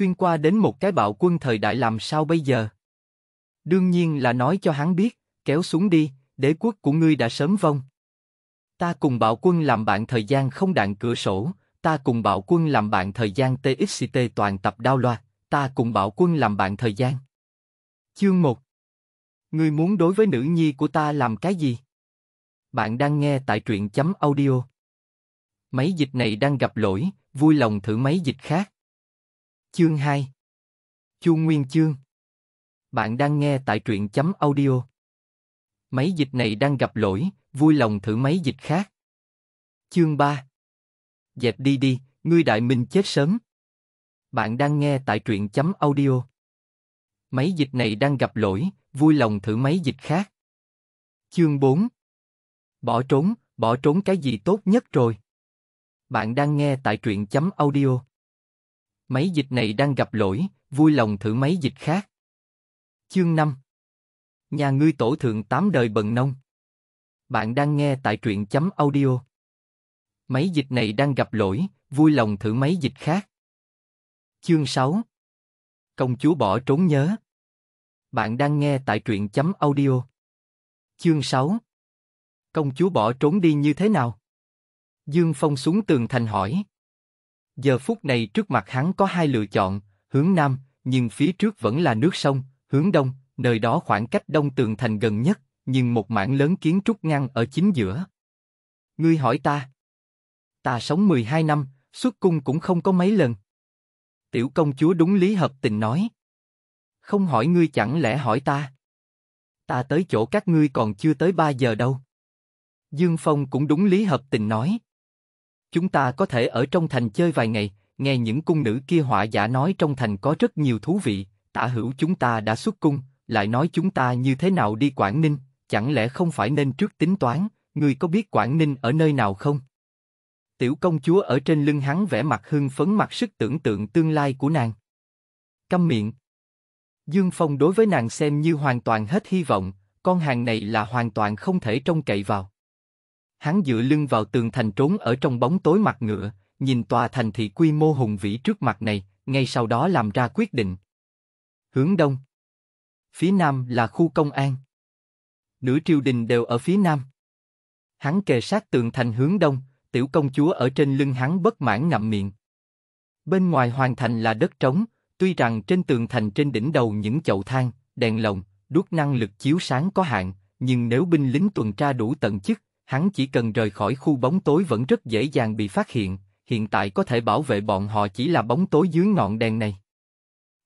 xuyên qua đến một cái bạo quân thời đại làm sao bây giờ? Đương nhiên là nói cho hắn biết, kéo xuống đi, đế quốc của ngươi đã sớm vong. Ta cùng bạo quân làm bạn thời gian không đạn cửa sổ, ta cùng bạo quân làm bạn thời gian TXT toàn tập đao loạt, ta cùng bạo quân làm bạn thời gian. Chương 1 Ngươi muốn đối với nữ nhi của ta làm cái gì? Bạn đang nghe tại truyện chấm audio. Máy dịch này đang gặp lỗi, vui lòng thử máy dịch khác. Chương 2 Chu Nguyên Chương Bạn đang nghe tại truyện chấm audio Máy dịch này đang gặp lỗi, vui lòng thử máy dịch khác. Chương 3 Dẹp đi đi, ngươi đại minh chết sớm. Bạn đang nghe tại truyện chấm audio Máy dịch này đang gặp lỗi, vui lòng thử máy dịch khác. Chương 4 Bỏ trốn, bỏ trốn cái gì tốt nhất rồi. Bạn đang nghe tại truyện chấm audio Máy dịch này đang gặp lỗi, vui lòng thử máy dịch khác. Chương 5 Nhà ngươi tổ thượng tám đời bần nông Bạn đang nghe tại truyện chấm audio Máy dịch này đang gặp lỗi, vui lòng thử máy dịch khác. Chương 6 Công chúa bỏ trốn nhớ Bạn đang nghe tại truyện chấm audio Chương 6 Công chúa bỏ trốn đi như thế nào? Dương Phong xuống tường thành hỏi. Giờ phút này trước mặt hắn có hai lựa chọn, hướng nam, nhưng phía trước vẫn là nước sông, hướng đông, nơi đó khoảng cách đông tường thành gần nhất, nhưng một mảng lớn kiến trúc ngăn ở chính giữa. Ngươi hỏi ta, ta sống 12 năm, xuất cung cũng không có mấy lần. Tiểu công chúa đúng lý hợp tình nói. Không hỏi ngươi chẳng lẽ hỏi ta? Ta tới chỗ các ngươi còn chưa tới 3 giờ đâu. Dương Phong cũng đúng lý hợp tình nói. Chúng ta có thể ở trong thành chơi vài ngày, nghe những cung nữ kia họa giả nói trong thành có rất nhiều thú vị, tả hữu chúng ta đã xuất cung, lại nói chúng ta như thế nào đi Quảng Ninh, chẳng lẽ không phải nên trước tính toán, người có biết Quảng Ninh ở nơi nào không? Tiểu công chúa ở trên lưng hắn vẽ mặt hưng phấn mặt sức tưởng tượng tương lai của nàng. Câm miệng. Dương Phong đối với nàng xem như hoàn toàn hết hy vọng, con hàng này là hoàn toàn không thể trông cậy vào. Hắn dựa lưng vào tường thành trốn ở trong bóng tối mặt ngựa, nhìn tòa thành thị quy mô hùng vĩ trước mặt này, ngay sau đó làm ra quyết định. Hướng đông. Phía nam là khu công an. nữ triều đình đều ở phía nam. Hắn kề sát tường thành hướng đông, tiểu công chúa ở trên lưng hắn bất mãn ngậm miệng. Bên ngoài hoàng thành là đất trống, tuy rằng trên tường thành trên đỉnh đầu những chậu than, đèn lồng, đuốc năng lực chiếu sáng có hạn, nhưng nếu binh lính tuần tra đủ tận chức, hắn chỉ cần rời khỏi khu bóng tối vẫn rất dễ dàng bị phát hiện, hiện tại có thể bảo vệ bọn họ chỉ là bóng tối dưới ngọn đèn này.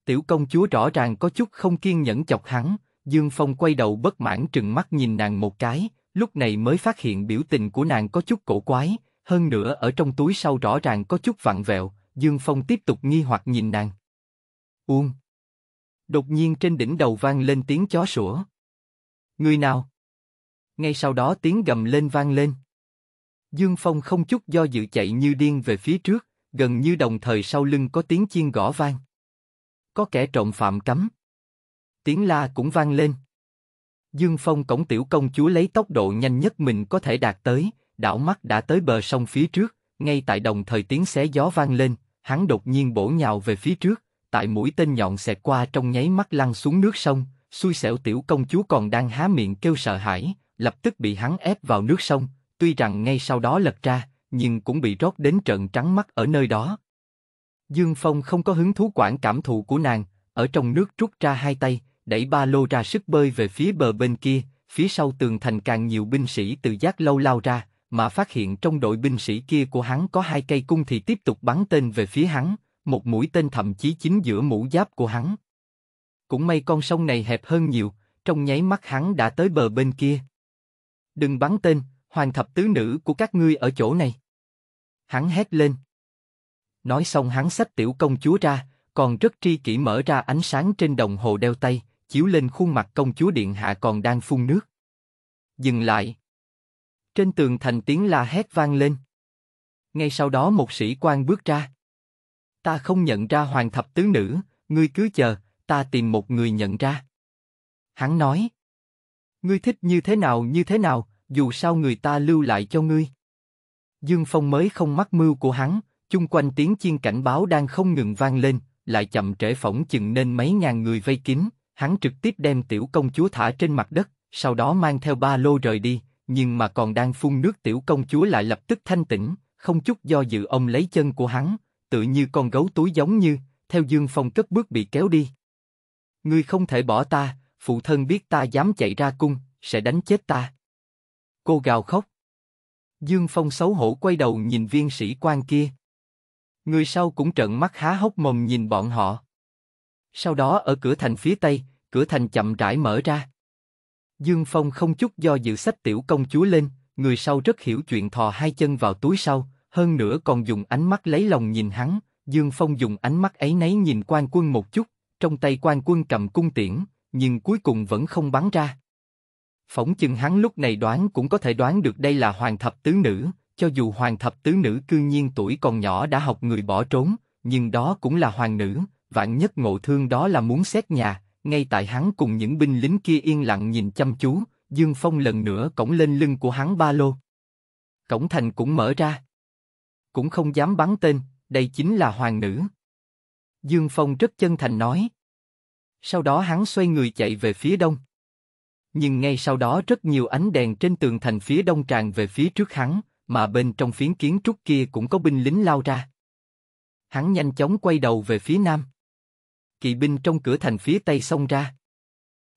Tiểu công chúa rõ ràng có chút không kiên nhẫn chọc hắn, Dương Phong quay đầu bất mãn trừng mắt nhìn nàng một cái, lúc này mới phát hiện biểu tình của nàng có chút cổ quái, hơn nữa ở trong túi sau rõ ràng có chút vặn vẹo, Dương Phong tiếp tục nghi hoặc nhìn nàng. Uông! Đột nhiên trên đỉnh đầu vang lên tiếng chó sủa. Người nào? ngay sau đó tiếng gầm lên vang lên. Dương Phong không chút do dự chạy như điên về phía trước, gần như đồng thời sau lưng có tiếng chiên gõ vang. Có kẻ trộm phạm cấm. Tiếng la cũng vang lên. Dương Phong cổng tiểu công chúa lấy tốc độ nhanh nhất mình có thể đạt tới, đảo mắt đã tới bờ sông phía trước, ngay tại đồng thời tiếng xé gió vang lên, hắn đột nhiên bổ nhào về phía trước, tại mũi tên nhọn xẹt qua trong nháy mắt lăn xuống nước sông, xui xẻo tiểu công chúa còn đang há miệng kêu sợ hãi, lập tức bị hắn ép vào nước sông, tuy rằng ngay sau đó lật ra, nhưng cũng bị rót đến trận trắng mắt ở nơi đó. Dương Phong không có hứng thú quản cảm thụ của nàng, ở trong nước rút ra hai tay, đẩy ba lô ra sức bơi về phía bờ bên kia, phía sau tường thành càng nhiều binh sĩ từ giác lâu lao ra, mà phát hiện trong đội binh sĩ kia của hắn có hai cây cung thì tiếp tục bắn tên về phía hắn, một mũi tên thậm chí chính giữa mũ giáp của hắn. Cũng may con sông này hẹp hơn nhiều, trong nháy mắt hắn đã tới bờ bên kia. Đừng bắn tên, hoàng thập tứ nữ của các ngươi ở chỗ này. Hắn hét lên. Nói xong hắn xách tiểu công chúa ra, còn rất tri kỷ mở ra ánh sáng trên đồng hồ đeo tay, chiếu lên khuôn mặt công chúa điện hạ còn đang phun nước. Dừng lại. Trên tường thành tiếng la hét vang lên. Ngay sau đó một sĩ quan bước ra. Ta không nhận ra hoàng thập tứ nữ, ngươi cứ chờ, ta tìm một người nhận ra. Hắn nói. Ngươi thích như thế nào như thế nào, dù sao người ta lưu lại cho ngươi. Dương Phong mới không mắc mưu của hắn, chung quanh tiếng chiên cảnh báo đang không ngừng vang lên, lại chậm trễ phỏng chừng nên mấy ngàn người vây kín, hắn trực tiếp đem tiểu công chúa thả trên mặt đất, sau đó mang theo ba lô rời đi, nhưng mà còn đang phun nước tiểu công chúa lại lập tức thanh tĩnh, không chút do dự ông lấy chân của hắn, tự như con gấu túi giống như, theo Dương Phong cất bước bị kéo đi. Ngươi không thể bỏ ta, phụ thân biết ta dám chạy ra cung, sẽ đánh chết ta. Cô gào khóc. Dương Phong xấu hổ quay đầu nhìn viên sĩ quan kia. Người sau cũng trợn mắt há hốc mồm nhìn bọn họ. Sau đó ở cửa thành phía tây, cửa thành chậm rãi mở ra. Dương Phong không chút do dự sách tiểu công chúa lên, người sau rất hiểu chuyện thò hai chân vào túi sau, hơn nữa còn dùng ánh mắt lấy lòng nhìn hắn. Dương Phong dùng ánh mắt ấy nấy nhìn quan quân một chút, trong tay quan quân cầm cung tiễn, nhưng cuối cùng vẫn không bắn ra. Phỏng chừng hắn lúc này đoán cũng có thể đoán được đây là hoàng thập tứ nữ, cho dù hoàng thập tứ nữ cư nhiên tuổi còn nhỏ đã học người bỏ trốn, nhưng đó cũng là hoàng nữ, vạn nhất ngộ thương đó là muốn xét nhà, ngay tại hắn cùng những binh lính kia yên lặng nhìn chăm chú, Dương Phong lần nữa cổng lên lưng của hắn ba lô. Cổng thành cũng mở ra. Cũng không dám bắn tên, đây chính là hoàng nữ. Dương Phong rất chân thành nói. Sau đó hắn xoay người chạy về phía đông. Nhưng ngay sau đó rất nhiều ánh đèn trên tường thành phía đông tràn về phía trước hắn, mà bên trong phiến kiến trúc kia cũng có binh lính lao ra. Hắn nhanh chóng quay đầu về phía nam. Kỵ binh trong cửa thành phía tây xông ra.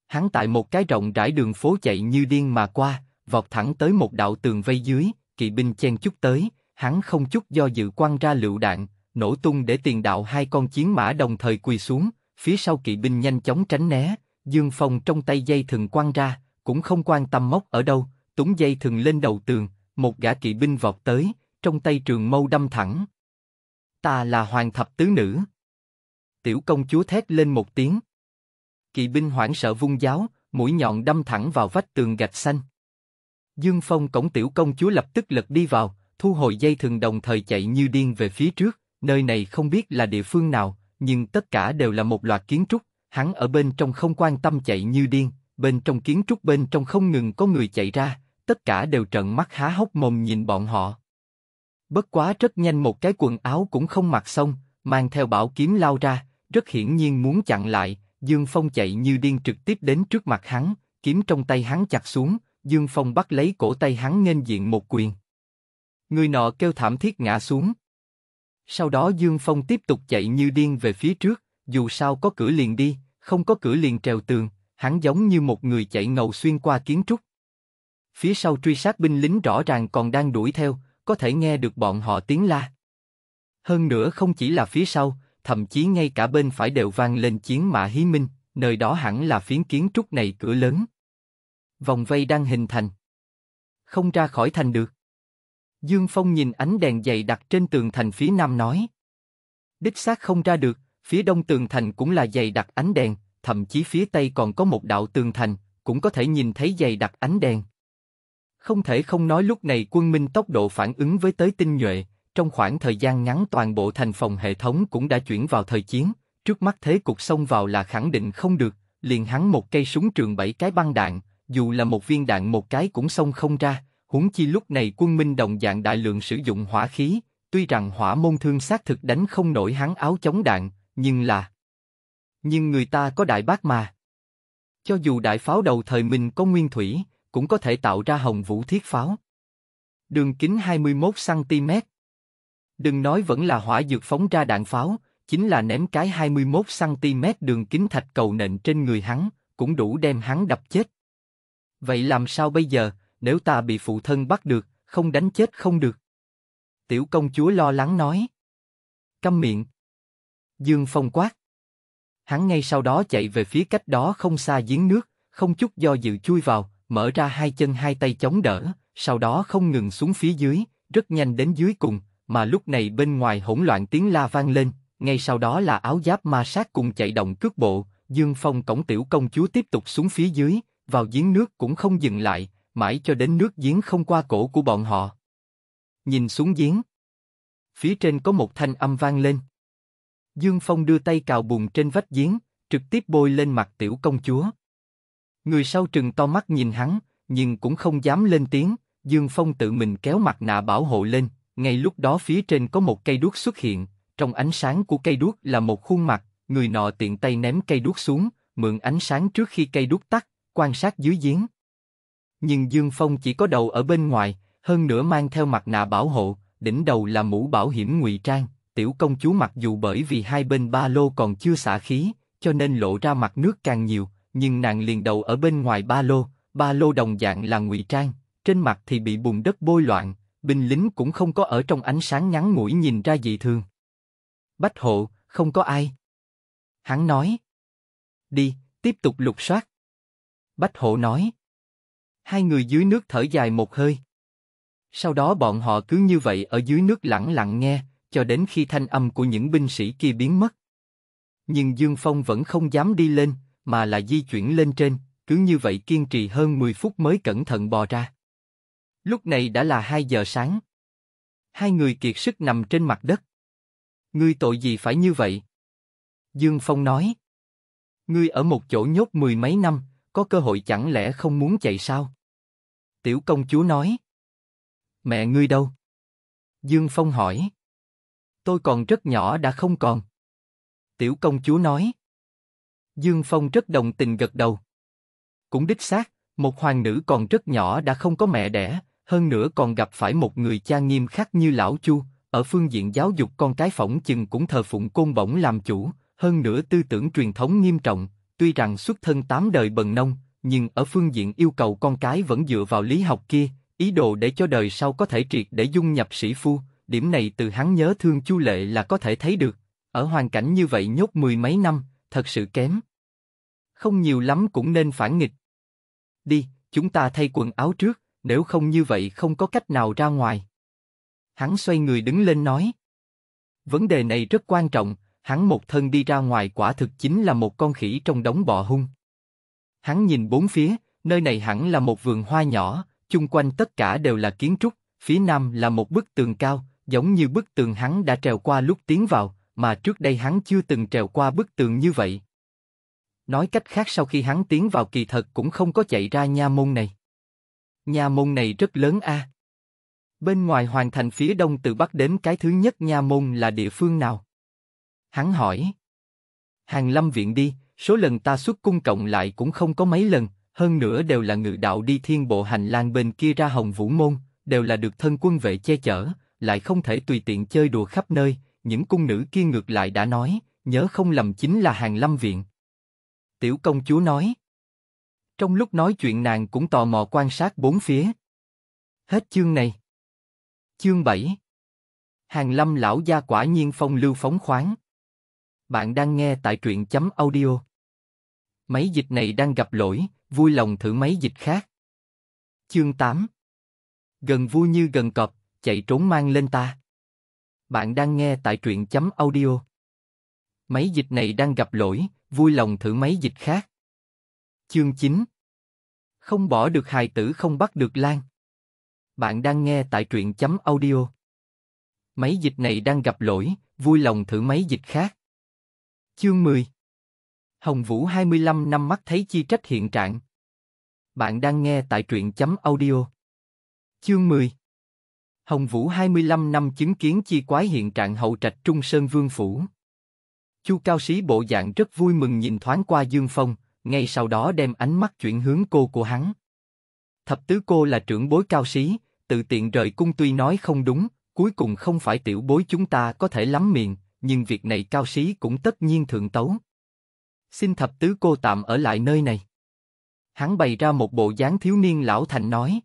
Hắn tại một cái rộng rãi đường phố chạy như điên mà qua, vọt thẳng tới một đạo tường vây dưới, kỵ binh chen chút tới, hắn không chút do dự quăng ra lựu đạn, nổ tung để tiền đạo hai con chiến mã đồng thời quỳ xuống, phía sau kỵ binh nhanh chóng tránh né, Dương Phong trong tay dây thừng quăng ra, cũng không quan tâm móc ở đâu, túng dây thừng lên đầu tường, một gã kỵ binh vọt tới, trong tay trường mâu đâm thẳng. Ta là hoàng thập tứ nữ. Tiểu công chúa thét lên một tiếng. Kỵ binh hoảng sợ vung giáo, mũi nhọn đâm thẳng vào vách tường gạch xanh. Dương Phong cổng tiểu công chúa lập tức lật đi vào, thu hồi dây thừng đồng thời chạy như điên về phía trước, nơi này không biết là địa phương nào, nhưng tất cả đều là một loạt kiến trúc, hắn ở bên trong không quan tâm chạy như điên, bên trong kiến trúc bên trong không ngừng có người chạy ra, tất cả đều trợn mắt há hốc mồm nhìn bọn họ. Bất quá rất nhanh một cái quần áo cũng không mặc xong, mang theo bảo kiếm lao ra, rất hiển nhiên muốn chặn lại, Dương Phong chạy như điên trực tiếp đến trước mặt hắn, kiếm trong tay hắn chặt xuống, Dương Phong bắt lấy cổ tay hắn nên diện một quyền. Người nọ kêu thảm thiết ngã xuống. Sau đó Dương Phong tiếp tục chạy như điên về phía trước, dù sao có cửa liền đi, không có cửa liền trèo tường, hắn giống như một người chạy ngầu xuyên qua kiến trúc. Phía sau truy sát binh lính rõ ràng còn đang đuổi theo, có thể nghe được bọn họ tiếng la. Hơn nữa không chỉ là phía sau, thậm chí ngay cả bên phải đều vang lên chiến mã hí minh, nơi đó hẳn là phiến kiến trúc này cửa lớn. Vòng vây đang hình thành. Không ra khỏi thành được. Dương Phong nhìn ánh đèn dày đặt trên tường thành phía nam nói. Đích xác không ra được, phía đông tường thành cũng là dày đặt ánh đèn, thậm chí phía tây còn có một đạo tường thành, cũng có thể nhìn thấy dày đặt ánh đèn. Không thể không nói lúc này quân Minh tốc độ phản ứng với tới tinh nhuệ, trong khoảng thời gian ngắn toàn bộ thành phòng hệ thống cũng đã chuyển vào thời chiến, trước mắt thế cục xông vào là khẳng định không được, liền hắn một cây súng trường bảy cái băng đạn, dù là một viên đạn một cái cũng xông không ra, huống chi lúc này quân minh đồng dạng đại lượng sử dụng hỏa khí, tuy rằng hỏa môn thương xác thực đánh không nổi hắn áo chống đạn, nhưng là... Nhưng người ta có đại bác mà. Cho dù đại pháo đầu thời mình có nguyên thủy, cũng có thể tạo ra hồng vũ thiết pháo. Đường kính 21cm Đừng nói vẫn là hỏa dược phóng ra đạn pháo, chính là ném cái 21cm đường kính thạch cầu nện trên người hắn, cũng đủ đem hắn đập chết. Vậy làm sao bây giờ, nếu ta bị phụ thân bắt được, không đánh chết không được. Tiểu công chúa lo lắng nói. Câm miệng. Dương Phong quát. Hắn ngay sau đó chạy về phía cách đó không xa giếng nước, không chút do dự chui vào, mở ra hai chân hai tay chống đỡ, sau đó không ngừng xuống phía dưới, rất nhanh đến dưới cùng, mà lúc này bên ngoài hỗn loạn tiếng la vang lên, ngay sau đó là áo giáp ma sát cùng chạy động cước bộ, Dương Phong cổng tiểu công chúa tiếp tục xuống phía dưới, vào giếng nước cũng không dừng lại, mãi cho đến nước giếng không qua cổ của bọn họ. Nhìn xuống giếng. Phía trên có một thanh âm vang lên. Dương Phong đưa tay cào bùn trên vách giếng, trực tiếp bôi lên mặt tiểu công chúa. Người sau trừng to mắt nhìn hắn, nhưng cũng không dám lên tiếng, Dương Phong tự mình kéo mặt nạ bảo hộ lên, ngay lúc đó phía trên có một cây đuốc xuất hiện, trong ánh sáng của cây đuốc là một khuôn mặt, người nọ tiện tay ném cây đuốc xuống, mượn ánh sáng trước khi cây đuốc tắt, quan sát dưới giếng. Nhưng Dương Phong chỉ có đầu ở bên ngoài, hơn nữa mang theo mặt nạ bảo hộ, đỉnh đầu là mũ bảo hiểm ngụy trang. Tiểu công chúa mặc dù bởi vì hai bên ba lô còn chưa xả khí, cho nên lộ ra mặt nước càng nhiều, nhưng nàng liền đầu ở bên ngoài ba lô, ba lô đồng dạng là ngụy trang, trên mặt thì bị bùn đất bôi loạn, binh lính cũng không có ở trong ánh sáng ngắn ngủi nhìn ra dị thường. Bách hộ, không có ai. Hắn nói. Đi, tiếp tục lục soát. Bách hộ nói. Hai người dưới nước thở dài một hơi. Sau đó bọn họ cứ như vậy ở dưới nước lặng lặng nghe, cho đến khi thanh âm của những binh sĩ kia biến mất. Nhưng Dương Phong vẫn không dám đi lên, mà là di chuyển lên trên, cứ như vậy kiên trì hơn 10 phút mới cẩn thận bò ra. Lúc này đã là 2 giờ sáng. Hai người kiệt sức nằm trên mặt đất. Ngươi tội gì phải như vậy? Dương Phong nói. Ngươi ở một chỗ nhốt mười mấy năm, có cơ hội chẳng lẽ không muốn chạy sao? Tiểu công chúa nói. Mẹ ngươi đâu? Dương Phong hỏi. Tôi còn rất nhỏ đã không còn. Tiểu công chúa nói. Dương Phong rất đồng tình gật đầu. Cũng đích xác, một hoàng nữ còn rất nhỏ đã không có mẹ đẻ, hơn nữa còn gặp phải một người cha nghiêm khắc như lão Chu, ở phương diện giáo dục con cái phỏng chừng cũng thờ phụng côn bổng làm chủ, hơn nữa tư tưởng truyền thống nghiêm trọng, tuy rằng xuất thân tám đời bần nông, nhưng ở phương diện yêu cầu con cái vẫn dựa vào lý học kia, ý đồ để cho đời sau có thể triệt để dung nhập sĩ phu, điểm này từ hắn nhớ thương Chu Lệ là có thể thấy được, ở hoàn cảnh như vậy nhốt mười mấy năm, thật sự kém. Không nhiều lắm cũng nên phản nghịch. Đi, chúng ta thay quần áo trước, nếu không như vậy không có cách nào ra ngoài. Hắn xoay người đứng lên nói. Vấn đề này rất quan trọng, hắn một thân đi ra ngoài quả thực chính là một con khỉ trong đống bọ hung. Hắn nhìn bốn phía, nơi này hẳn là một vườn hoa nhỏ, chung quanh tất cả đều là kiến trúc, phía nam là một bức tường cao, giống như bức tường hắn đã trèo qua lúc tiến vào, mà trước đây hắn chưa từng trèo qua bức tường như vậy. Nói cách khác sau khi hắn tiến vào kỳ thật cũng không có chạy ra nha môn này. Nha môn này rất lớn a. Bên ngoài hoàn thành phía đông từ bắc đến cái thứ nhất nha môn là địa phương nào? Hắn hỏi. Hàng lâm viện đi, số lần ta xuất cung cộng lại cũng không có mấy lần, hơn nữa đều là ngự đạo đi thiên bộ hành lang bên kia ra hồng vũ môn, đều là được thân quân vệ che chở, lại không thể tùy tiện chơi đùa khắp nơi, những cung nữ kia ngược lại đã nói, nhớ không lầm chính là hàng lâm viện. Tiểu công chúa nói. Trong lúc nói chuyện nàng cũng tò mò quan sát bốn phía. Hết chương này. Chương 7 Hàng lâm lão gia quả nhiên phong lưu phóng khoáng. Bạn đang nghe tại truyện chấm audio Máy dịch này đang gặp lỗi, vui lòng thử máy dịch khác. Chương 8 Gần vui như gần cọp, chạy trốn mang lên ta. Bạn đang nghe tại truyện chấm audio. Máy dịch này đang gặp lỗi, vui lòng thử máy dịch khác. Chương 9 Không bỏ được hài tử không bắt được lan. Bạn đang nghe tại truyện chấm audio. Máy dịch này đang gặp lỗi, vui lòng thử máy dịch khác. Chương 10 Hồng Vũ 25 năm mắt thấy chi trách hiện trạng. Bạn đang nghe tại truyện chấm audio. Chương 10 Hồng Vũ 25 năm chứng kiến chi quái hiện trạng hậu trạch Trung Sơn Vương Phủ. Chu Cao Sĩ bộ dạng rất vui mừng nhìn thoáng qua Dương Phong, ngay sau đó đem ánh mắt chuyển hướng cô của hắn. Thập tứ cô là trưởng bối Cao Sĩ, tự tiện rời cung tuy nói không đúng, cuối cùng không phải tiểu bối chúng ta có thể lắm miệng, nhưng việc này Cao Sĩ cũng tất nhiên thượng tấu. Xin thập tứ cô tạm ở lại nơi này. Hắn bày ra một bộ dáng thiếu niên lão thành nói.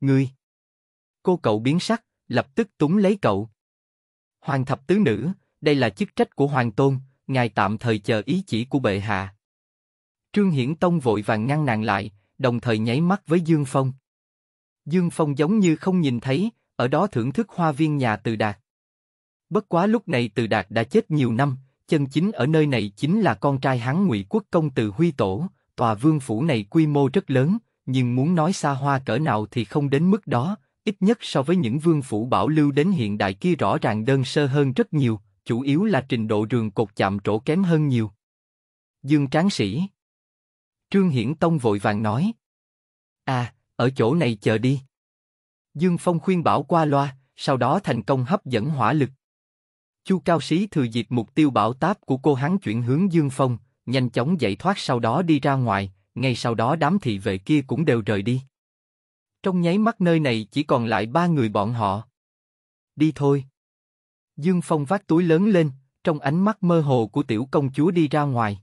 Ngươi! Cô cậu biến sắc, lập tức túng lấy cậu. Hoàng thập tứ nữ, đây là chức trách của Hoàng Tôn, ngài tạm thời chờ ý chỉ của bệ hạ. Trương Hiển Tông vội vàng ngăn nàng lại, đồng thời nháy mắt với Dương Phong. Dương Phong giống như không nhìn thấy, ở đó thưởng thức hoa viên nhà Từ Đạt. Bất quá lúc này Từ Đạt đã chết nhiều năm, chân chính ở nơi này chính là con trai hắn Ngụy Quốc công từ Huy Tổ, tòa vương phủ này quy mô rất lớn, nhưng muốn nói xa hoa cỡ nào thì không đến mức đó, ít nhất so với những vương phủ bảo lưu đến hiện đại kia rõ ràng đơn sơ hơn rất nhiều, chủ yếu là trình độ rường cột chạm trổ kém hơn nhiều. Dương Tráng Sĩ Trương Hiển Tông vội vàng nói À, ở chỗ này chờ đi. Dương Phong khuyên bảo qua loa, sau đó thành công hấp dẫn hỏa lực. Chu Cao Sĩ thừa dịp mục tiêu bảo táp của cô hắn chuyển hướng Dương Phong, nhanh chóng dậy thoát sau đó đi ra ngoài, ngay sau đó đám thị vệ kia cũng đều rời đi. Trong nháy mắt nơi này chỉ còn lại ba người bọn họ. Đi thôi. Dương Phong vác túi lớn lên, trong ánh mắt mơ hồ của tiểu công chúa đi ra ngoài.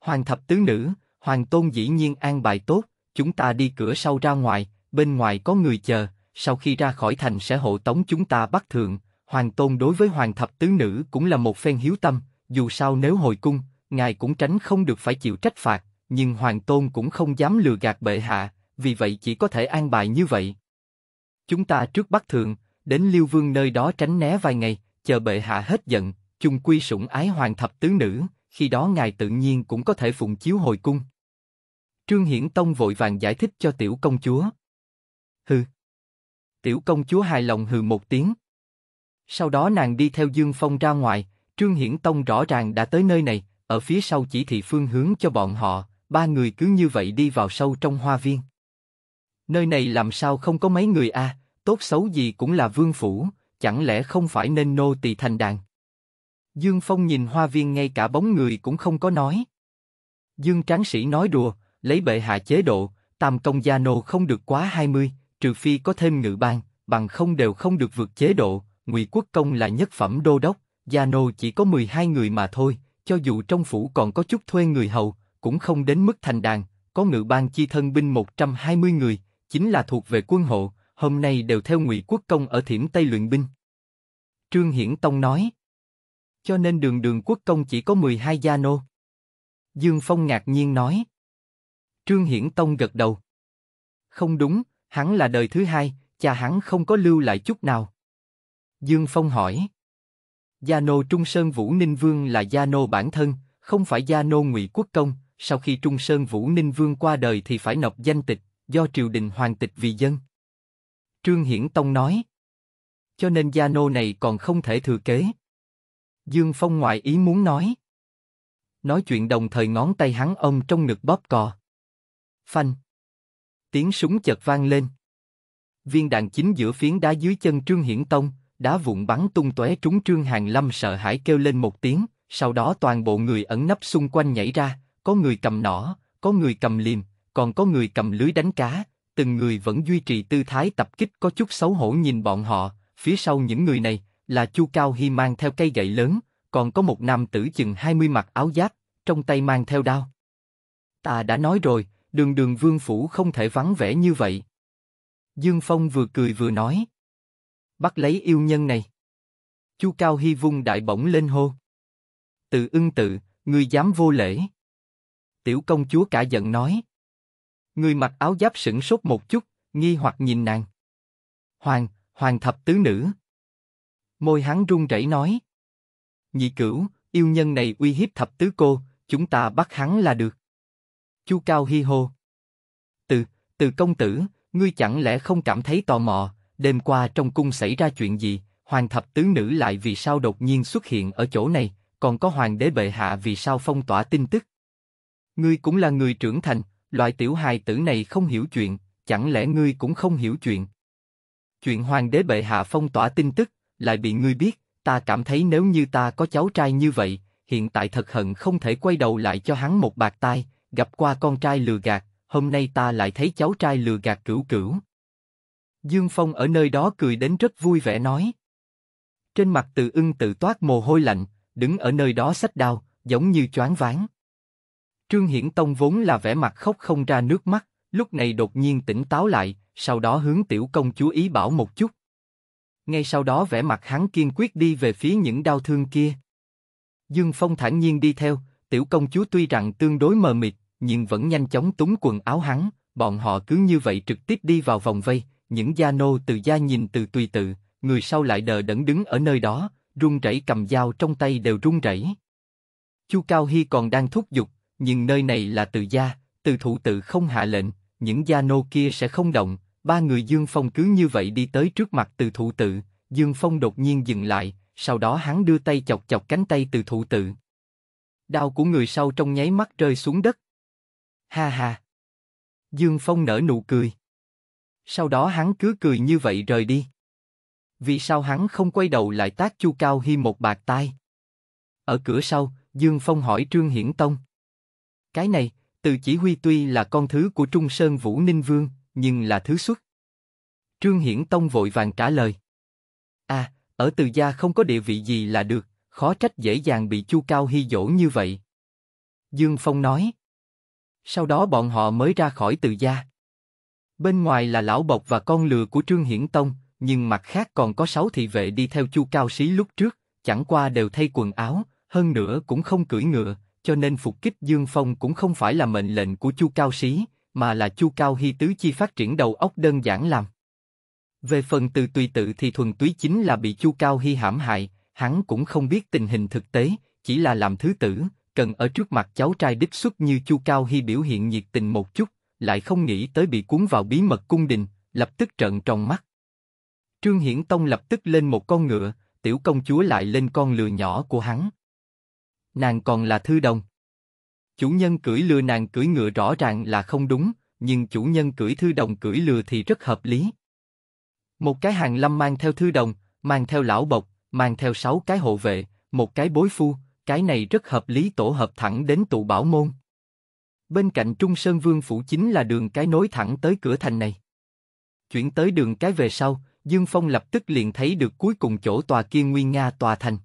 Hoàng thập tứ nữ, Hoàng tôn dĩ nhiên an bài tốt, chúng ta đi cửa sau ra ngoài, bên ngoài có người chờ, sau khi ra khỏi thành sẽ hộ tống chúng ta bắt thượng, Hoàng Tôn đối với Hoàng Thập Tứ Nữ cũng là một phen hiếu tâm, dù sao nếu hồi cung, ngài cũng tránh không được phải chịu trách phạt, nhưng Hoàng Tôn cũng không dám lừa gạt bệ hạ, vì vậy chỉ có thể an bài như vậy. Chúng ta trước Bắc Thượng, đến Liêu Vương nơi đó tránh né vài ngày, chờ bệ hạ hết giận, chung quy sủng ái Hoàng Thập Tứ Nữ, khi đó ngài tự nhiên cũng có thể phụng chiếu hồi cung. Trương Hiển Tông vội vàng giải thích cho tiểu công chúa. Hừ. Tiểu công chúa hài lòng hừ một tiếng, sau đó nàng đi theo Dương Phong ra ngoài, Trương Hiển Tông rõ ràng đã tới nơi này, ở phía sau chỉ thị phương hướng cho bọn họ, ba người cứ như vậy đi vào sâu trong hoa viên. Nơi này làm sao không có mấy người a? À, tốt xấu gì cũng là vương phủ, chẳng lẽ không phải nên nô tỳ thành đàn? Dương Phong nhìn hoa viên ngay cả bóng người cũng không có nói. Dương Tráng Sĩ nói đùa, lấy bệ hạ chế độ, tam công gia nô không được quá 20, trừ phi có thêm ngự ban, bằng không đều không được vượt chế độ, Ngụy Quốc Công là nhất phẩm đô đốc, Gia Nô chỉ có 12 người mà thôi, cho dù trong phủ còn có chút thuê người hầu, cũng không đến mức thành đàn, có ngự ban chi thân binh 120 người, chính là thuộc về quân hộ, hôm nay đều theo Ngụy Quốc Công ở thiểm Tây luyện binh. Trương Hiển Tông nói. Cho nên đường đường quốc công chỉ có 12 gia nô. Dương Phong ngạc nhiên nói. Trương Hiển Tông gật đầu. Không đúng, hắn là đời thứ hai, cha hắn không có lưu lại chút nào. Dương Phong hỏi. Gia nô Trung Sơn Vũ Ninh Vương là gia nô bản thân, không phải gia nô Ngụy Quốc Công. Sau khi Trung Sơn Vũ Ninh Vương qua đời thì phải nộp danh tịch, do triều đình hoàng tịch vì dân. Trương Hiển Tông nói. Cho nên gia nô này còn không thể thừa kế. Dương Phong ngoại ý muốn nói. Nói chuyện đồng thời ngón tay hắn ông trong ngực bóp cò. Phanh. Tiếng súng chợt vang lên. Viên đạn chính giữa phiến đá dưới chân Trương Hiển Tông, đá vụn bắn tung tóe trúng Trương Hàng Lâm sợ hãi kêu lên một tiếng, sau đó toàn bộ người ẩn nấp xung quanh nhảy ra, có người cầm nỏ, có người cầm liềm, còn có người cầm lưới đánh cá, từng người vẫn duy trì tư thái tập kích có chút xấu hổ nhìn bọn họ, phía sau những người này là Chu Cao Hy mang theo cây gậy lớn, còn có một nam tử chừng 20 mặc áo giáp, trong tay mang theo đao. Ta đã nói rồi, đường đường vương phủ không thể vắng vẻ như vậy. Dương Phong vừa cười vừa nói, bắt lấy yêu nhân này. Chu Cao Hy vung đại bổng lên hô. Tự ưng tự, ngươi dám vô lễ. Tiểu công chúa cả giận nói. Người mặc áo giáp sững sốt một chút, nghi hoặc nhìn nàng. Hoàng, hoàng thập tứ nữ. Môi hắn run rẩy nói. Nhị cửu, yêu nhân này uy hiếp thập tứ cô, chúng ta bắt hắn là được. Chu Cao hi hô. Từ, từ công tử, ngươi chẳng lẽ không cảm thấy tò mò, đêm qua trong cung xảy ra chuyện gì, hoàng thập tứ nữ lại vì sao đột nhiên xuất hiện ở chỗ này, còn có hoàng đế bệ hạ vì sao phong tỏa tin tức. Ngươi cũng là người trưởng thành, loại tiểu hài tử này không hiểu chuyện, chẳng lẽ ngươi cũng không hiểu chuyện? Chuyện hoàng đế bệ hạ phong tỏa tin tức, lại bị ngươi biết, ta cảm thấy nếu như ta có cháu trai như vậy, hiện tại thật hận không thể quay đầu lại cho hắn một bạc tai, gặp qua con trai lừa gạt, hôm nay ta lại thấy cháu trai lừa gạt cửu cửu. Dương Phong ở nơi đó cười đến rất vui vẻ nói. Trên mặt từ ưng tự toát mồ hôi lạnh, đứng ở nơi đó sách đao, giống như choáng váng. Trương Hiển Tông vốn là vẻ mặt khóc không ra nước mắt, lúc này đột nhiên tỉnh táo lại, sau đó hướng tiểu công chúa ý bảo một chút. Ngay sau đó vẻ mặt hắn kiên quyết đi về phía những đau thương kia. Dương Phong thản nhiên đi theo, tiểu công chúa tuy rằng tương đối mờ mịt, nhưng vẫn nhanh chóng túng quần áo hắn, bọn họ cứ như vậy trực tiếp đi vào vòng vây, những gia nô từ gia nhìn từ tùy tự, người sau lại đờ đẫn đứng ở nơi đó, run rẩy cầm dao trong tay đều run rẩy. Chu Cao Hy còn đang thúc giục, nhưng nơi này là từ gia, từ thủ tự không hạ lệnh, những gia nô kia sẽ không động. Ba người Dương Phong cứ như vậy đi tới trước mặt từ thủ tự, Dương Phong đột nhiên dừng lại, sau đó hắn đưa tay chọc chọc cánh tay từ thủ tự. Đau của người sau trong nháy mắt rơi xuống đất. Ha ha. Dương Phong nở nụ cười sau đó hắn cứ cười như vậy rời đi. Vì sao hắn không quay đầu lại tác Chu Cao Hi một bạc tai? Ở cửa sau, Dương Phong hỏi Trương Hiển Tông. Cái này, từ chỉ huy tuy là con thứ của Trung Sơn Vũ Ninh Vương, nhưng là thứ xuất. Trương Hiển Tông vội vàng trả lời. À, ở từ gia không có địa vị gì là được, khó trách dễ dàng bị Chu Cao Hy dỗ như vậy. Dương Phong nói. Sau đó bọn họ mới ra khỏi từ gia. Bên ngoài là lão bộc và con lừa của Trương Hiển Tông, nhưng mặt khác còn có sáu thị vệ đi theo Chu Cao xí lúc trước, chẳng qua đều thay quần áo, hơn nữa cũng không cưỡi ngựa, cho nên phục kích Dương Phong cũng không phải là mệnh lệnh của Chu Cao xí mà là Chu Cao Hy tứ chi phát triển đầu óc đơn giản làm. Về phần từ tùy tự thì thuần túy chính là bị Chu Cao Hy hãm hại, hắn cũng không biết tình hình thực tế, chỉ là làm thứ tử, cần ở trước mặt cháu trai đích xuất như Chu Cao Hy biểu hiện nhiệt tình một chút, lại không nghĩ tới bị cuốn vào bí mật cung đình, lập tức trợn tròn mắt. Trương Hiển Tông lập tức lên một con ngựa, tiểu công chúa lại lên con lừa nhỏ của hắn. Nàng còn là thư đồng. Chủ nhân cưỡi lừa nàng cưỡi ngựa rõ ràng là không đúng, nhưng chủ nhân cưỡi thư đồng cưỡi lừa thì rất hợp lý. Một cái hàng lâm mang theo thư đồng, mang theo lão bộc, mang theo sáu cái hộ vệ, một cái bối phu, cái này rất hợp lý tổ hợp thẳng đến tụ bảo môn. Bên cạnh Trung Sơn Vương Phủ chính là đường cái nối thẳng tới cửa thành này. Chuyển tới đường cái về sau, Dương Phong lập tức liền thấy được cuối cùng chỗ tòa kia nguyên Nga tòa thành.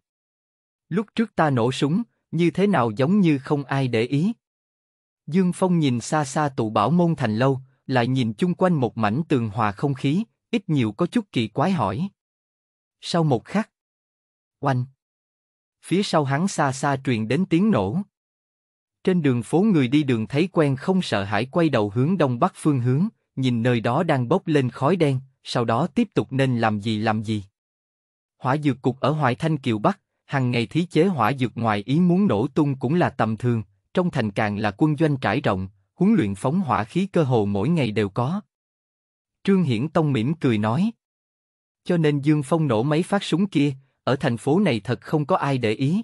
Lúc trước ta nổ súng, như thế nào giống như không ai để ý. Dương Phong nhìn xa xa tụ bảo môn thành lâu, lại nhìn chung quanh một mảnh tường hòa không khí, ít nhiều có chút kỳ quái hỏi. Sau một khắc, oanh. Phía sau hắn xa xa truyền đến tiếng nổ. Trên đường phố người đi đường thấy quen không sợ hãi quay đầu hướng đông bắc phương hướng, nhìn nơi đó đang bốc lên khói đen, sau đó tiếp tục nên làm gì làm gì. Hỏa dược cục ở Hoài Thanh Kiều Bắc, hàng ngày thí chế hỏa dược ngoài ý muốn nổ tung cũng là tầm thường, trong thành càng là quân doanh trải rộng, huấn luyện phóng hỏa khí cơ hồ mỗi ngày đều có. Trương Hiển Tông mỉm cười nói. Cho nên Dương Phong nổ mấy phát súng kia, ở thành phố này thật không có ai để ý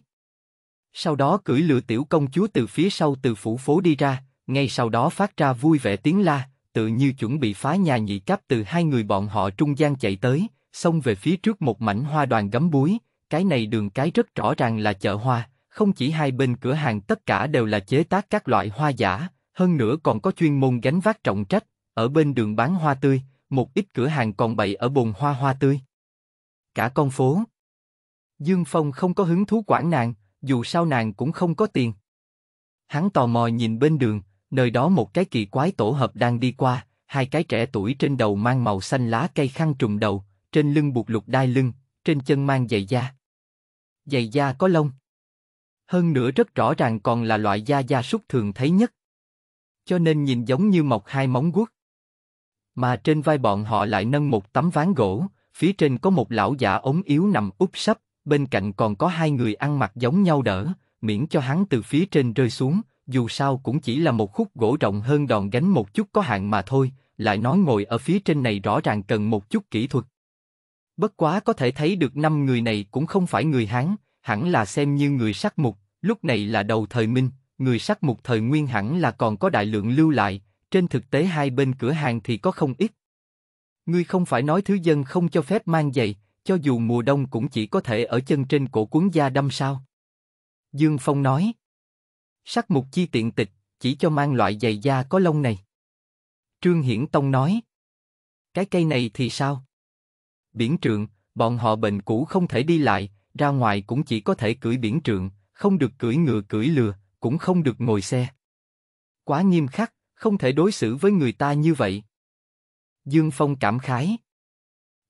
sau đó cưỡi lựa tiểu công chúa từ phía sau từ phủ phố đi ra, ngay sau đó phát ra vui vẻ tiếng la, tự như chuẩn bị phá nhà nhị cấp từ hai người bọn họ trung gian chạy tới, xông về phía trước một mảnh hoa đoàn gấm búi, cái này đường cái rất rõ ràng là chợ hoa, không chỉ hai bên cửa hàng tất cả đều là chế tác các loại hoa giả, hơn nữa còn có chuyên môn gánh vác trọng trách, ở bên đường bán hoa tươi, một ít cửa hàng còn bày ở bồn hoa hoa tươi. Cả con phố. Dương Phong không có hứng thú quản nàng, dù sao nàng cũng không có tiền. Hắn tò mò nhìn bên đường, nơi đó một cái kỳ quái tổ hợp đang đi qua, hai cái trẻ tuổi trên đầu mang màu xanh lá cây khăn trùm đầu, trên lưng buộc lục đai lưng, trên chân mang giày da. Giày da có lông. Hơn nữa rất rõ ràng còn là loại da da súc thường thấy nhất. Cho nên nhìn giống như mọc hai móng guốc. Mà trên vai bọn họ lại nâng một tấm ván gỗ, phía trên có một lão giả ống yếu nằm úp sấp, bên cạnh còn có hai người ăn mặc giống nhau đỡ, miễn cho hắn từ phía trên rơi xuống, dù sao cũng chỉ là một khúc gỗ rộng hơn đòn gánh một chút có hạn mà thôi, lại nói ngồi ở phía trên này rõ ràng cần một chút kỹ thuật. Bất quá có thể thấy được năm người này cũng không phải người Hán, hẳn là xem như người sắc mục, lúc này là đầu thời Minh, người sắc mục thời Nguyên hẳn là còn có đại lượng lưu lại, trên thực tế hai bên cửa hàng thì có không ít. Ngươi không phải nói thứ dân không cho phép mang giày, cho dù mùa đông cũng chỉ có thể ở chân trên cổ cuốn da đâm sao. Dương Phong nói. Sắc mục chi tiện tịch, chỉ cho mang loại giày da có lông này. Trương Hiển Tông nói. Cái cây này thì sao? Biển trượng, bọn họ bệnh cũ không thể đi lại, ra ngoài cũng chỉ có thể cưỡi biển trượng, không được cưỡi ngựa cưỡi lừa, cũng không được ngồi xe. Quá nghiêm khắc, không thể đối xử với người ta như vậy. Dương Phong cảm khái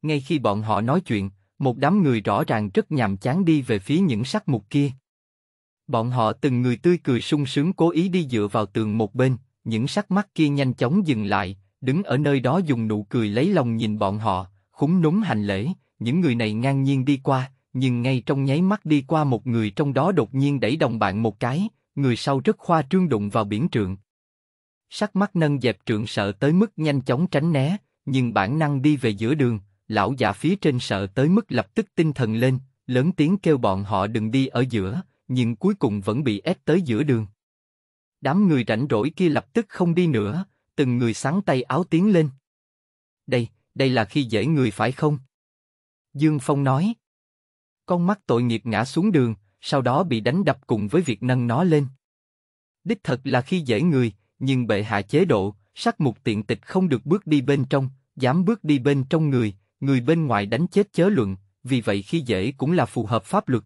ngay khi bọn họ nói chuyện, một đám người rõ ràng rất nhàm chán đi về phía những sắc mục kia. Bọn họ từng người tươi cười sung sướng cố ý đi dựa vào tường một bên, những sắc mắt kia nhanh chóng dừng lại, đứng ở nơi đó dùng nụ cười lấy lòng nhìn bọn họ, khúng núm hành lễ, những người này ngang nhiên đi qua, nhưng ngay trong nháy mắt đi qua một người trong đó đột nhiên đẩy đồng bạn một cái, người sau rất khoa trương đụng vào biển trượng. Sắc mắt nâng dẹp trượng sợ tới mức nhanh chóng tránh né, nhưng bản năng đi về giữa đường, lão giả phía trên sợ tới mức lập tức tinh thần lên, lớn tiếng kêu bọn họ đừng đi ở giữa, nhưng cuối cùng vẫn bị ép tới giữa đường. Đám người rảnh rỗi kia lập tức không đi nữa, từng người sáng tay áo tiến lên. Đây, đây là khi dễ người phải không? Dương Phong nói. Con mắt tội nghiệp ngã xuống đường, sau đó bị đánh đập cùng với việc nâng nó lên. Đích thật là khi dễ người, nhưng bệ hạ chế độ, sắc mục tiện tịch không được bước đi bên trong, dám bước đi bên trong người, người bên ngoài đánh chết chớ luận, vì vậy khi dễ cũng là phù hợp pháp luật.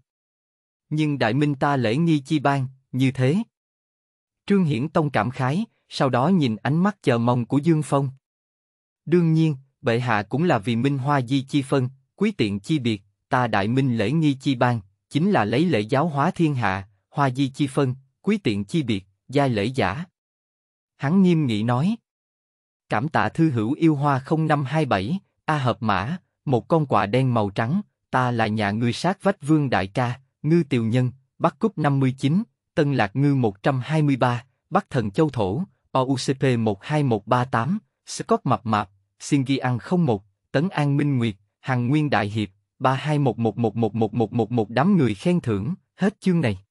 Nhưng đại minh ta lễ nghi chi ban, như thế. Trương Hiển Tông cảm khái, sau đó nhìn ánh mắt chờ mong của Dương Phong. Đương nhiên, bệ hạ cũng là vì minh hoa di chi phân, quý tiện chi biệt, ta đại minh lễ nghi chi ban, chính là lấy lễ giáo hóa thiên hạ, hoa di chi phân, quý tiện chi biệt, giai lễ giả. Hắn nghiêm nghị nói. Cảm tạ thư hữu yêu hoa 0527, A hợp mã, một con quạ đen màu trắng, ta là nhà ngươi sát vách vương đại ca, ngư tiều nhân, bắc cúp 59, tân lạc ngư 123, bắt thần châu thổ, OUCP 12138, Scott mập mạp, Singi ăn 01, tấn an minh nguyệt, hằng nguyên đại hiệp, 3211111111 đám người khen thưởng, hết chương này.